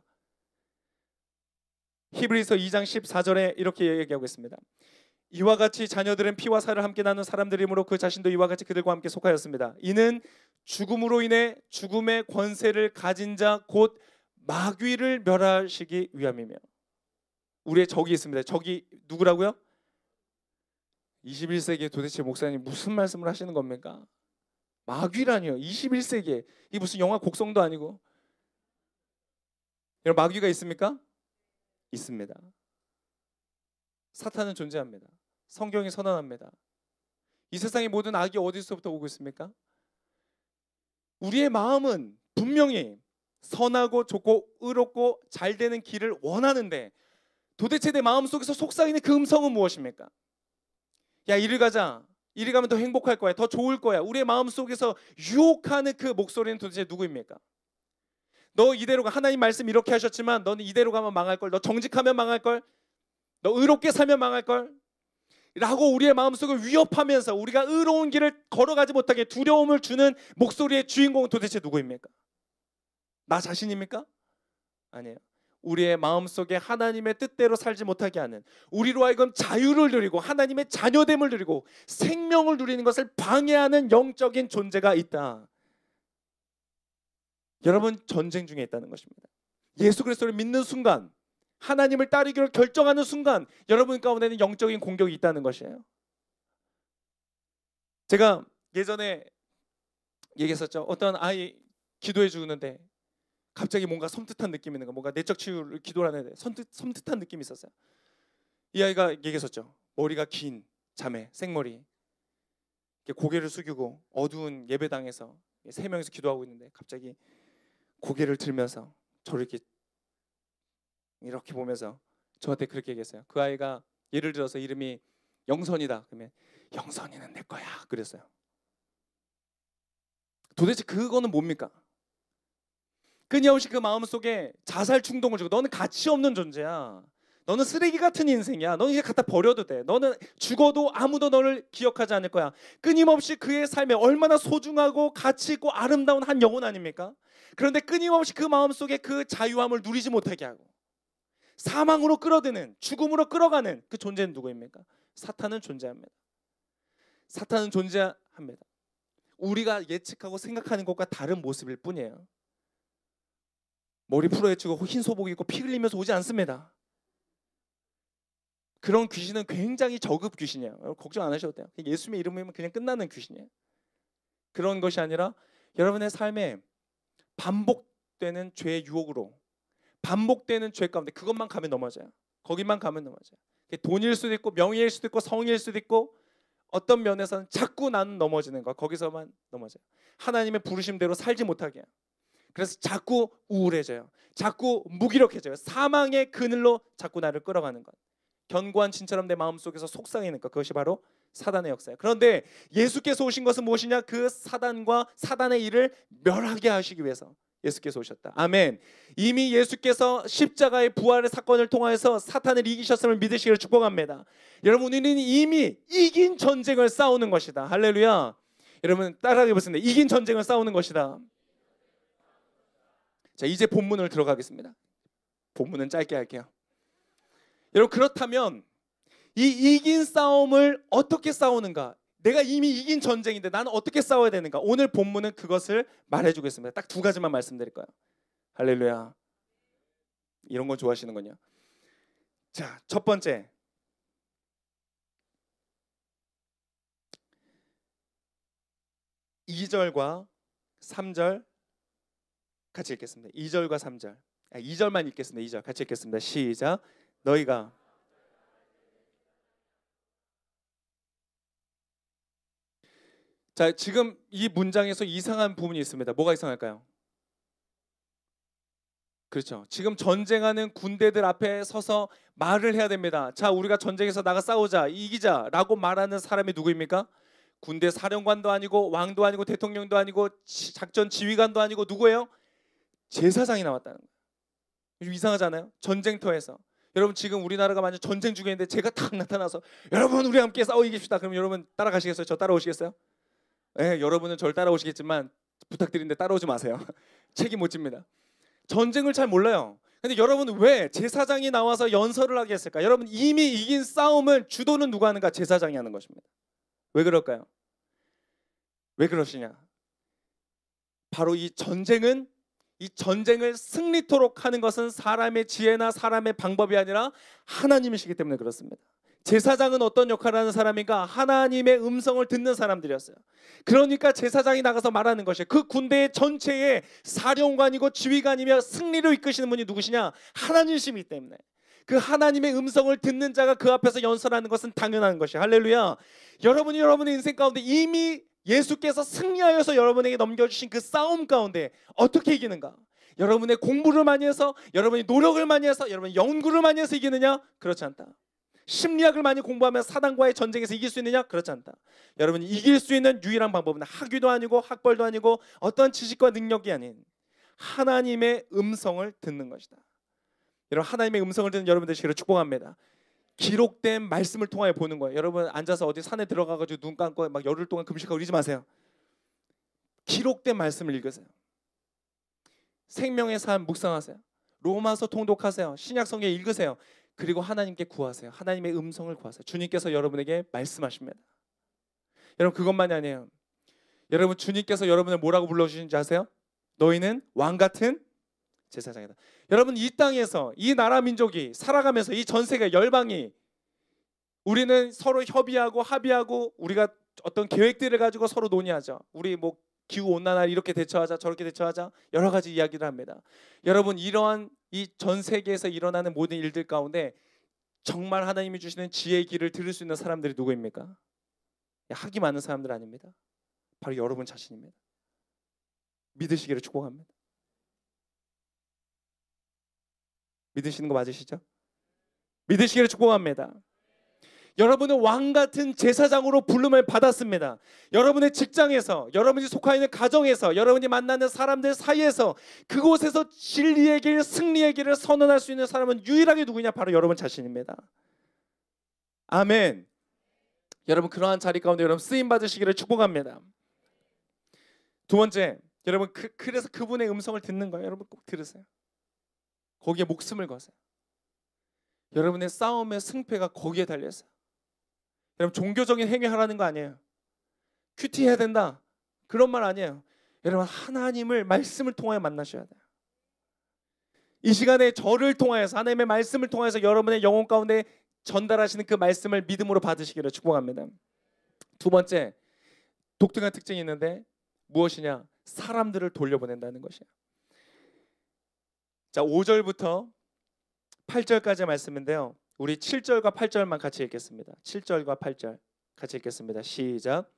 히브리서 2장 14절에 이렇게 얘기하고 있습니다. 이와 같이 자녀들은 피와 살을 함께 나눈 사람들이므로 그 자신도 이와 같이 그들과 함께 속하였습니다. 이는 죽음으로 인해 죽음의 권세를 가진 자 곧 마귀를 멸하시기 위함이며 우리의 적이 있습니다. 적이 누구라고요? 21세기에 도대체 목사님 무슨 말씀을 하시는 겁니까? 마귀라니요. 21세기에 이 무슨 영화 곡성도 아니고 여러 마귀가 있습니까? 있습니다. 사탄은 존재합니다. 성경이 선언합니다. 이 세상의 모든 악이 어디서부터 오고 있습니까? 우리의 마음은 분명히 선하고 좋고 의롭고 잘 되는 길을 원하는데 도대체 내 마음 속에서 속삭이는 그 음성은 무엇입니까? 야 이리 가자. 이리 가면 더 행복할 거야. 더 좋을 거야. 우리의 마음 속에서 유혹하는 그 목소리는 도대체 누구입니까? 너 이대로가 하나님 말씀 이렇게 하셨지만 너는 이대로 가면 망할 걸. 너 정직하면 망할 걸. 너 의롭게 살면 망할 걸. 라고 우리의 마음속을 위협하면서 우리가 의로운 길을 걸어가지 못하게 두려움을 주는 목소리의 주인공은 도대체 누구입니까? 나 자신입니까? 아니에요. 우리의 마음속에 하나님의 뜻대로 살지 못하게 하는 우리로 하여금 자유를 누리고 하나님의 자녀됨을 누리고 생명을 누리는 것을 방해하는 영적인 존재가 있다. 여러분 전쟁 중에 있다는 것입니다. 예수 그리스도를 믿는 순간 하나님을 따르기로 결정하는 순간 여러분 가운데는 영적인 공격이 있다는 것이에요. 제가 예전에 얘기했었죠. 어떤 아이 기도해 주는데 갑자기 뭔가 섬뜩한 느낌이 있는 거, 뭔가 내적 치유를 기도하는데 섬뜩, 섬뜩한 느낌이 있었어요. 이 아이가 얘기했었죠. 머리가 긴 자매, 생머리, 고개를 숙이고 어두운 예배당에서 세 명이서 기도하고 있는데 갑자기 고개를 들면서 저를 이렇게 이렇게 보면서 저한테 그렇게 얘기했어요. 그 아이가 예를 들어서 이름이 영선이다. 그러면 영선이는 내 거야. 그랬어요. 도대체 그거는 뭡니까? 끊임없이 그 마음 속에 자살 충동을 주고 너는 가치 없는 존재야. 너는 쓰레기 같은 인생이야. 너는 이제 갖다 버려도 돼. 너는 죽어도 아무도 너를 기억하지 않을 거야. 끊임없이 그의 삶에 얼마나 소중하고 가치 있고 아름다운 한 영혼 아닙니까? 그런데 끊임없이 그 마음 속에 그 자유함을 누리지 못하게 하고 사망으로 끌어드는 죽음으로 끌어가는 그 존재는 누구입니까? 사탄은 존재합니다. 사탄은 존재합니다. 우리가 예측하고 생각하는 것과 다른 모습일 뿐이에요. 머리 풀어헤치고 흰 소복 입고 피 흘리면서 오지 않습니다. 그런 귀신은 굉장히 저급 귀신이에요. 걱정 안 하셔도 돼요. 예수님의 이름이면 그냥 끝나는 귀신이에요. 그런 것이 아니라 여러분의 삶에 반복되는 죄의 유혹으로 반복되는 죄 가운데 그것만 가면 넘어져요. 거기만 가면 넘어져요. 돈일 수도 있고 명예일 수도 있고 성일 수도 있고 어떤 면에서는 자꾸 나는 넘어지는 거 거기서만 넘어져요. 하나님의 부르심대로 살지 못하게. 그래서 자꾸 우울해져요. 자꾸 무기력해져요. 사망의 그늘로 자꾸 나를 끌어가는 것. 견고한 진처럼 내 마음 속에서 속상해니까 그것이 바로 사단의 역사예요. 그런데 예수께서 오신 것은 무엇이냐? 그 사단과 사단의 일을 멸하게 하시기 위해서 예수께서 오셨다. 아멘. 이미 예수께서 십자가의 부활의 사건을 통하여서 사탄을 이기셨음을 믿으시기를 축복합니다. 여러분 우리는 이미 이긴 전쟁을 싸우는 것이다. 할렐루야. 여러분 따라해 보세요. 이긴 전쟁을 싸우는 것이다. 자, 이제 본문을 들어가겠습니다. 본문은 짧게 할게요. 여러분 그렇다면 이 이긴 싸움을 어떻게 싸우는가? 내가 이미 이긴 전쟁인데 나는 어떻게 싸워야 되는가? 오늘 본문은 그것을 말해주고 있습니다. 딱 두 가지만 말씀드릴 거예요. 할렐루야. 이런 건좋아하시는 거냐? 자, 첫 번째. 이절과 3절 같이 읽겠습니다. 2절과 3절. 2절만 아, 읽겠습니다. 2절 같이 읽겠습니다. 시작. 너희가 자, 지금 이 문장에서 이상한 부분이 있습니다. 뭐가 이상할까요? 그렇죠. 지금 전쟁하는 군대들 앞에 서서 말을 해야 됩니다. 자, 우리가 전쟁에서 나가 싸우자, 이기자라고 말하는 사람이 누구입니까? 군대 사령관도 아니고 왕도 아니고 대통령도 아니고 작전 지휘관도 아니고 누구예요? 제사장이 나왔다는 거예요. 이상하잖아요. 전쟁터에서 여러분 지금 우리나라가 만약 전쟁 중인데 제가 딱 나타나서 여러분 우리 함께 싸워 이깁시다. 그럼 여러분 따라가시겠어요? 저 따라오시겠어요? 예, 여러분은 저를 따라오시겠지만 부탁드리는데 따라오지 마세요. 책임 못 집니다. 전쟁을 잘 몰라요. 근데 여러분 왜 제사장이 나와서 연설을 하게 했을까? 여러분 이미 이긴 싸움을 주도는 누가 하는가? 제사장이 하는 것입니다. 왜 그럴까요? 왜 그러시냐? 바로 이 전쟁은 이 전쟁을 승리토록 하는 것은 사람의 지혜나 사람의 방법이 아니라 하나님이시기 때문에 그렇습니다. 제사장은 어떤 역할을 하는 사람인가? 하나님의 음성을 듣는 사람들이었어요. 그러니까 제사장이 나가서 말하는 것이 그 군대의 전체의 사령관이고 지휘관이며 승리를 이끄시는 분이 누구시냐? 하나님이시기 때문에. 그 하나님의 음성을 듣는 자가 그 앞에서 연설하는 것은 당연한 것이에요. 할렐루야. 여러분이 여러분의 인생 가운데 이미 예수께서 승리하여서 여러분에게 넘겨주신 그 싸움 가운데 어떻게 이기는가? 여러분의 공부를 많이 해서, 여러분이 노력을 많이 해서, 여러분이 연구를 많이 해서 이기느냐? 그렇지 않다. 심리학을 많이 공부하면 사단과의 전쟁에서 이길 수 있느냐? 그렇지 않다. 여러분 이길 수 있는 유일한 방법은 학위도 아니고 학벌도 아니고 어떤 지식과 능력이 아닌 하나님의 음성을 듣는 것이다. 여러분 하나님의 음성을 듣는 여러분 들시기를 축복합니다. 기록된 말씀을 통하여 보는 거예요. 여러분 앉아서 어디 산에 들어가 가지고 눈 감고 막 열흘 동안 금식하고 그러지 마세요. 기록된 말씀을 읽으세요. 생명의 삶 묵상하세요. 로마서 통독하세요. 신약 성경 읽으세요. 그리고 하나님께 구하세요. 하나님의 음성을 구하세요. 주님께서 여러분에게 말씀하십니다. 여러분 그것만이 아니에요. 여러분 주님께서 여러분을 뭐라고 불러주신지 아세요? 너희는 왕 같은 제사장이다. 여러분 이 땅에서 이 나라 민족이 살아가면서 이 전 세계 열방이 우리는 서로 협의하고 합의하고 우리가 어떤 계획들을 가지고 서로 논의하죠. 우리 뭐 기후 온난화를 이렇게 대처하자 저렇게 대처하자 여러 가지 이야기를 합니다. 여러분 이러한 이 전 세계에서 일어나는 모든 일들 가운데 정말 하나님이 주시는 지혜의 길을 들을 수 있는 사람들이 누구입니까? 학이 많은 사람들 아닙니다. 바로 여러분 자신입니다. 믿으시기를 축복합니다. 믿으시는 거 맞으시죠? 믿으시기를 축복합니다. 여러분은 왕 같은 제사장으로 부름을 받았습니다. 여러분의 직장에서, 여러분이 속하 있는 가정에서, 여러분이 만나는 사람들 사이에서 그곳에서 진리의 길, 승리의 길을 선언할 수 있는 사람은 유일하게 누구냐? 바로 여러분 자신입니다. 아멘. 여러분 그러한 자리 가운데 여러분 쓰임 받으시기를 축복합니다. 두 번째, 여러분 그, 그래서 그분의 음성을 듣는 거예요. 여러분 꼭 들으세요. 거기에 목숨을 거세요. 여러분의 싸움의 승패가 거기에 달려 있어요. 여러분 종교적인 행위 하라는 거 아니에요. 큐티 해야 된다. 그런 말 아니에요. 여러분 하나님을 말씀을 통하여 만나셔야 돼요. 이 시간에 저를 통하여서 하나님의 말씀을 통하여서 여러분의 영혼 가운데 전달하시는 그 말씀을 믿음으로 받으시기를 축복합니다. 두 번째 독특한 특징이 있는데 무엇이냐? 사람들을 돌려보낸다는 것이야. 자, 5절부터 8절까지 말씀인데요. 우리 7절과 8절만 같이 읽겠습니다. 7절과 8절 같이 읽겠습니다. 시작.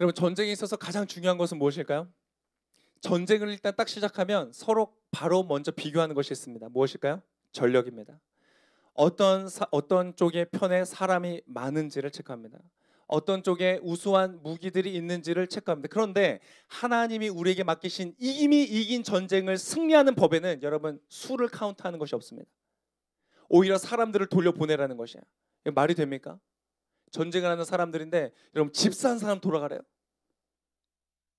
여러분 전쟁에 있어서 가장 중요한 것은 무엇일까요? 전쟁을 일단 딱 시작하면 서로 바로 먼저 비교하는 것이 있습니다. 무엇일까요? 전력입니다. 어떤 사, 어떤 쪽의 편에 사람이 많은지를 체크합니다. 어떤 쪽에 우수한 무기들이 있는지를 체크합니다. 그런데 하나님이 우리에게 맡기신 이미 이긴 전쟁을 승리하는 법에는 여러분 수를 카운트하는 것이 없습니다. 오히려 사람들을 돌려보내라는 것이야. 말이 됩니까? 전쟁을 하는 사람들인데 여러분 집사산 사람 돌아가래요.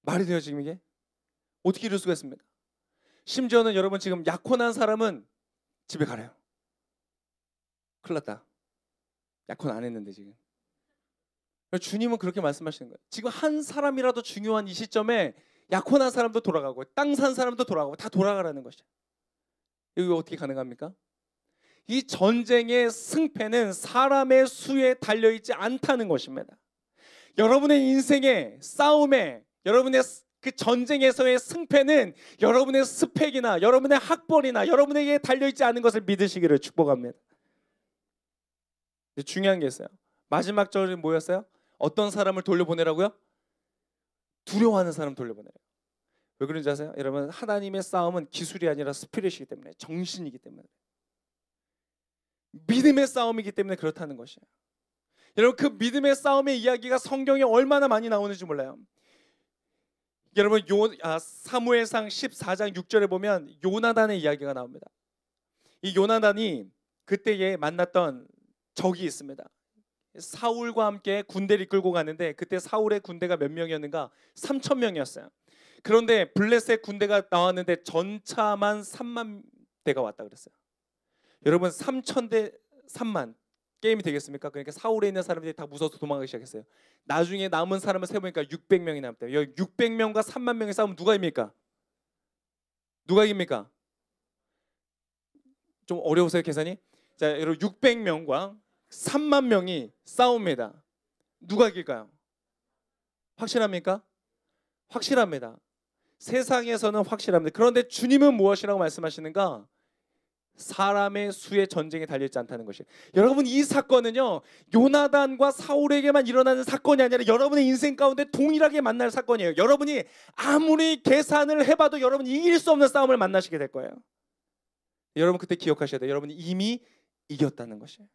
말이 돼요 지금 이게? 어떻게 이럴 수가 있습니까? 심지어는 여러분 지금 약혼한 사람은 집에 가래요. 큰일 났다. 약혼 안 했는데 지금. 주님은 그렇게 말씀하시는 거예요. 지금 한 사람이라도 중요한 이 시점에 약혼한 사람도 돌아가고 땅 산 사람도 돌아가고 다 돌아가라는 것이죠. 이게 어떻게 가능합니까? 이 전쟁의 승패는 사람의 수에 달려 있지 않다는 것입니다. 여러분의 인생의 싸움에 여러분의 그 전쟁에서의 승패는 여러분의 스펙이나 여러분의 학벌이나 여러분에게 달려있지 않은 것을 믿으시기를 축복합니다. 중요한 게 있어요. 마지막 절은 뭐였어요? 어떤 사람을 돌려보내라고요? 두려워하는 사람 돌려보내요. 왜 그런지 아세요? 여러분 하나님의 싸움은 기술이 아니라 스피릿이기 때문에 정신이기 때문에 믿음의 싸움이기 때문에 그렇다는 것이에요. 여러분 그 믿음의 싸움의 이야기가 성경에 얼마나 많이 나오는지 몰라요. 여러분 요 아, 사무엘상 14장 6절에 보면 요나단의 이야기가 나옵니다. 이 요나단이 그때에 만났던 적이 있습니다. 사울과 함께 군대를 이끌고 가는데 그때 사울의 군대가 몇 명이었는가? 3천 명이었어요. 그런데 블레셋 군대가 나왔는데 전차만 3만 대가 왔다 그랬어요. 여러분 3천 대 3만 게임이 되겠습니까? 그러니까 사울에 있는 사람들이 다 무서워서 도망가기 시작했어요. 나중에 남은 사람을 세보니까 600명이 남았대요. 600명과 3만 명의 싸움 누가 입니까? 누가 이깁니까? 좀 어려우세요 계산이? 자, 여러분 600명과 3만 명이 싸웁니다. 누가 이길까요? 확실합니까? 확실합니다. 세상에서는 확실합니다. 그런데 주님은 무엇이라고 말씀하시는가? 사람의 수의 전쟁에 달려있지 않다는 것이 에요 여러분 이 사건은요 요나단과 사울에게만 일어나는 사건이 아니라 여러분의 인생 가운데 동일하게 만날 사건이에요 여러분이 아무리 계산을 해봐도 여러분이 이길 수 없는 싸움을 만나시게 될 거예요 여러분 그때 기억하셔야 돼요 여러분이 이미 이겼다는 것이에요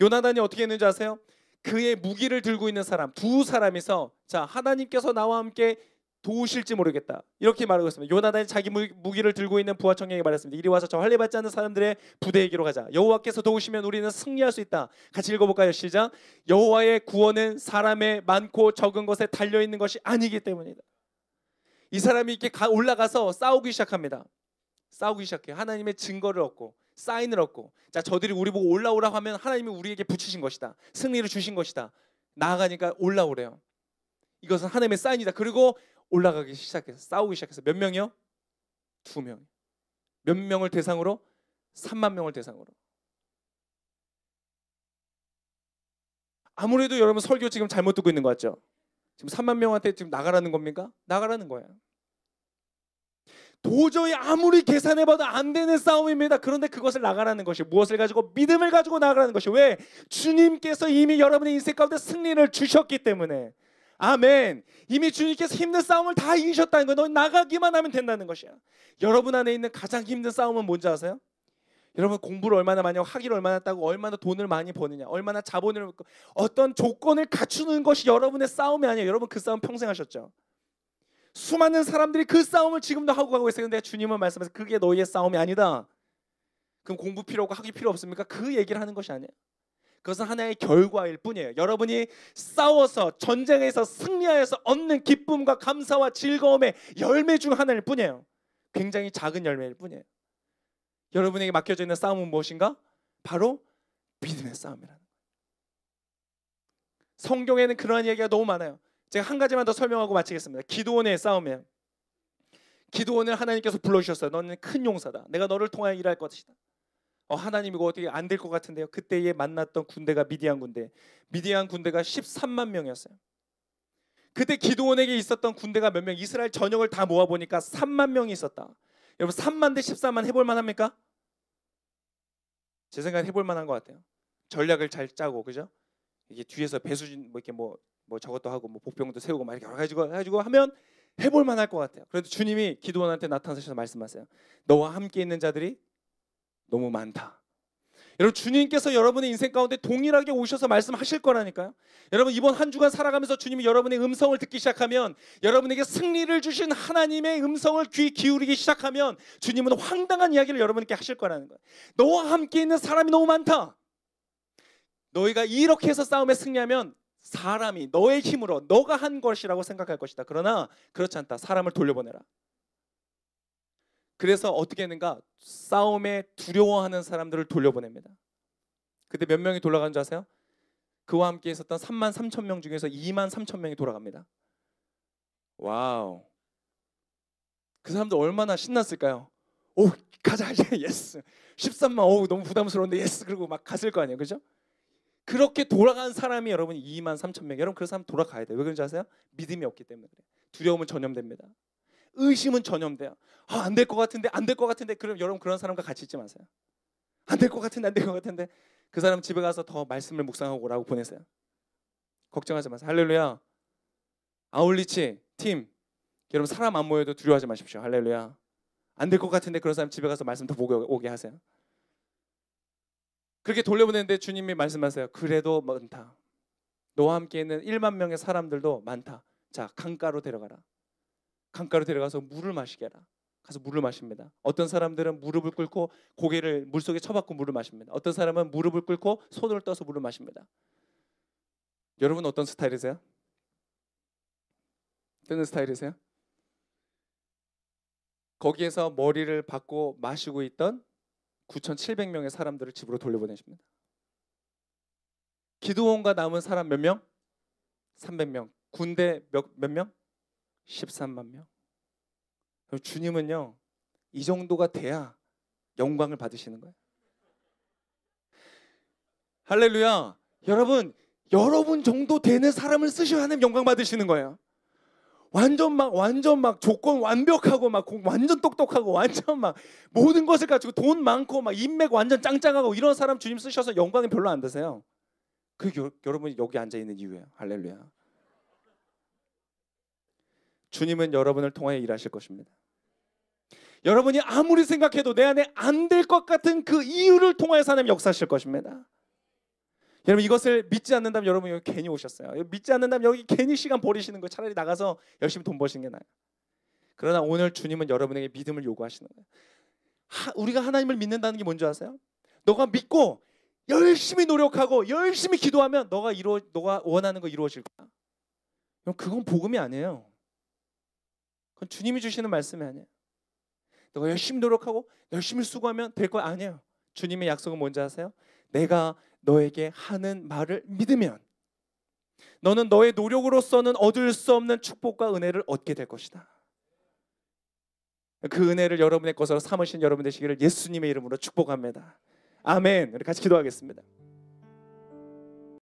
요나단이 어떻게 했는지 아세요? 그의 무기를 들고 있는 사람 두 사람에서 자 하나님께서 나와 함께 도우실지 모르겠다. 이렇게 말하고 있습니다. 요나단이 자기 무기를 들고 있는 부하 청년에게 말했습니다. 이리 와서 저 할례받지 않는 사람들의 부대에기로 가자. 여호와께서 도우시면 우리는 승리할 수 있다. 같이 읽어볼까요? 시작. 여호와의 구원은 사람의 많고 적은 것에 달려 있는 것이 아니기 때문이다. 이 사람이 이렇게 올라가서 싸우기 시작합니다. 싸우기 시작해요. 하나님의 증거를 얻고 사인을 얻고 자 저들이 우리 보고 올라오라 하면 하나님이 우리에게 붙이신 것이다. 승리를 주신 것이다. 나아가니까 올라오래요. 이것은 하나님의 사인이다. 그리고 올라가기 시작해서 싸우기 시작해서 몇 명이요? 두 명. 몇 명을 대상으로? 3만 명을 대상으로. 아무래도 여러분 설교 지금 잘못 듣고 있는 것 같죠? 지금 3만 명한테 지금 나가라는 겁니까? 나가라는 거예요. 도저히 아무리 계산해봐도 안 되는 싸움입니다. 그런데 그것을 나가라는 것이 무엇을 가지고 믿음을 가지고 나가라는 것이 왜 주님께서 이미 여러분의 인생 가운데 승리를 주셨기 때문에 아멘. 이미 주님께서 힘든 싸움을 다 이기셨다는 거예요. 너 나가기만 하면 된다는 것이야. 여러분 안에 있는 가장 힘든 싸움은 뭔지 아세요? 여러분 공부를 얼마나 많이 하고 학위를 얼마나 따고 얼마나 돈을 많이 버느냐 얼마나 자본을 어떤 조건을 갖추는 것이 여러분의 싸움이 아니에요 여러분 그 싸움 평생 하셨죠 수많은 사람들이 그 싸움을 지금도 하고 가고 있어요 근데 주님은 말씀하서 그게 너희의 싸움이 아니다 그럼 공부 필요 없고 학위 필요 없습니까 그 얘기를 하는 것이 아니에요 그것은 하나의 결과일 뿐이에요. 여러분이 싸워서 전쟁에서 승리하여서 얻는 기쁨과 감사와 즐거움의 열매 중 하나일 뿐이에요. 굉장히 작은 열매일 뿐이에요. 여러분에게 맡겨져 있는 싸움은 무엇인가? 바로 믿음의 싸움이라는 거예요. 성경에는 그러한 얘기가 너무 많아요. 제가 한 가지만 더 설명하고 마치겠습니다. 기도원의 싸움이에요. 기도원을 하나님께서 불러주셨어요. 너는 큰 용사다. 내가 너를 통하여 일할 것이다. 어, 하나님 이거 어떻게 안 될 것 같은데요. 그때에 만났던 군대가 미디안 군대. 미디안 군대가 13만 명이었어요. 그때 기도원에게 있었던 군대가 몇 명? 이스라엘 전역을 다 모아 보니까 3만 명이 있었다. 여러분 3만 대 14만 해볼 만합니까? 제 생각엔 해볼 만한 것 같아요. 전략을 잘 짜고 그죠? 이게 뒤에서 배수진 뭐 이렇게 뭐뭐 뭐 저것도 하고 뭐 복병도 세우고 막 이렇게 가지고 가지고 하면 해볼 만할 것 같아요. 그런데 주님이 기도원한테 나타나셔서 말씀하세요. 너와 함께 있는 자들이 너무 많다. 여러분 주님께서 여러분의 인생 가운데 동일하게 오셔서 말씀하실 거라니까요. 여러분 이번 한 주간 살아가면서 주님이 여러분의 음성을 듣기 시작하면 여러분에게 승리를 주신 하나님의 음성을 귀 기울이기 시작하면 주님은 황당한 이야기를 여러분께 하실 거라는 거예요. 너와 함께 있는 사람이 너무 많다. 너희가 이렇게 해서 싸움에 승리하면 사람이 너의 힘으로 너가 한 것이라고 생각할 것이다. 그러나 그렇지 않다. 사람을 돌려보내라. 그래서 어떻게 했는가? 싸움에 두려워하는 사람들을 돌려보냅니다. 그때 몇 명이 돌아간 줄 아세요? 그와 함께 있었던 3만 3천 명 중에서 2만 3천 명이 돌아갑니다. 와우. 그 사람들 얼마나 신났을까요? 오 가자 예스 13만 오 너무 부담스러운데 예스 그리고 막 갔을 거 아니에요 그죠? 그렇게 돌아간 사람이 여러분 2만 3천 명 여러분 그 사람 돌아가야 돼왜 그런지 아세요? 믿음이 없기 때문에 두려움은 전염됩니다 의심은 전염돼요. 아, 안될 것 같은데 안 될 것 같은데 그럼 여러분 그런 사람과 같이 있지 마세요. 안 될 것 같은데 안 될 것 같은데 그 사람 집에 가서 더 말씀을 묵상하고 오라고 보내세요. 걱정하지 마세요. 할렐루야. 아울리치 팀 여러분 사람 안 모여도 두려워하지 마십시오. 할렐루야. 안 될 것 같은데 그런 사람 집에 가서 말씀 더 보게 오게 하세요. 그렇게 돌려보내는데 주님이 말씀하세요. 그래도 많다. 너와 함께 있는 1만 명의 사람들도 많다. 자, 강가로 데려가라. 강가로 데려가서 물을 마시게 하라. 가서 물을 마십니다. 어떤 사람들은 무릎을 꿇고 고개를 물속에 쳐박고 물을 마십니다. 어떤 사람은 무릎을 꿇고 손을 떠서 물을 마십니다. 여러분 어떤 스타일이세요? 어떤 스타일이세요? 거기에서 머리를 받고 마시고 있던 9,700명의 사람들을 집으로 돌려보내십니다. 기도원과 남은 사람 몇 명? 300명. 군대 몇, 몇 명? 13만 명. 그럼 주님은요. 이 정도가 돼야 영광을 받으시는 거예요. 할렐루야. 여러분, 여러분 정도 되는 사람을 쓰셔야 하나 영광 받으시는 거예요. 완전 막 완전 막 조건 완벽하고 막 완전 똑똑하고 완전 막 모든 것을 가지고 돈 많고 막 인맥 완전 짱짱하고 이런 사람 주님 쓰셔서 영광이 별로 안 되세요. 그 여, 러분이 여기 앉아 있는 이유예요. 할렐루야. 주님은 여러분을 통하여 일하실 것입니다. 여러분이 아무리 생각해도 내 안에 안 될 것 같은 그 이유를 통하여서 하 역사하실 것입니다. 여러분 이것을 믿지 않는다면 여러분 여기 괜히 오셨어요. 믿지 않는다면 여기 괜히 시간 버리시는 거 차라리 나가서 열심히 돈 버시는 게 나아요. 그러나 오늘 주님은 여러분에게 믿음을 요구하시는 거예요. 하, 우리가 하나님을 믿는다는 게 뭔지 아세요? 너가 믿고 열심히 노력하고 열심히 기도하면 너가 이루 너가 원하는 거 이루어질 거야. 그럼 그건 복음이 아니에요. 그건 주님이 주시는 말씀이 아니에요. 너가 열심히 노력하고 열심히 수고하면 될 거 아니에요. 주님의 약속은 뭔지 아세요? 내가 너에게 하는 말을 믿으면 너는 너의 노력으로서는 얻을 수 없는 축복과 은혜를 얻게 될 것이다. 그 은혜를 여러분의 것으로 삼으신 여러분 되시기를 예수님의 이름으로 축복합니다. 아멘. 우리 같이 기도하겠습니다.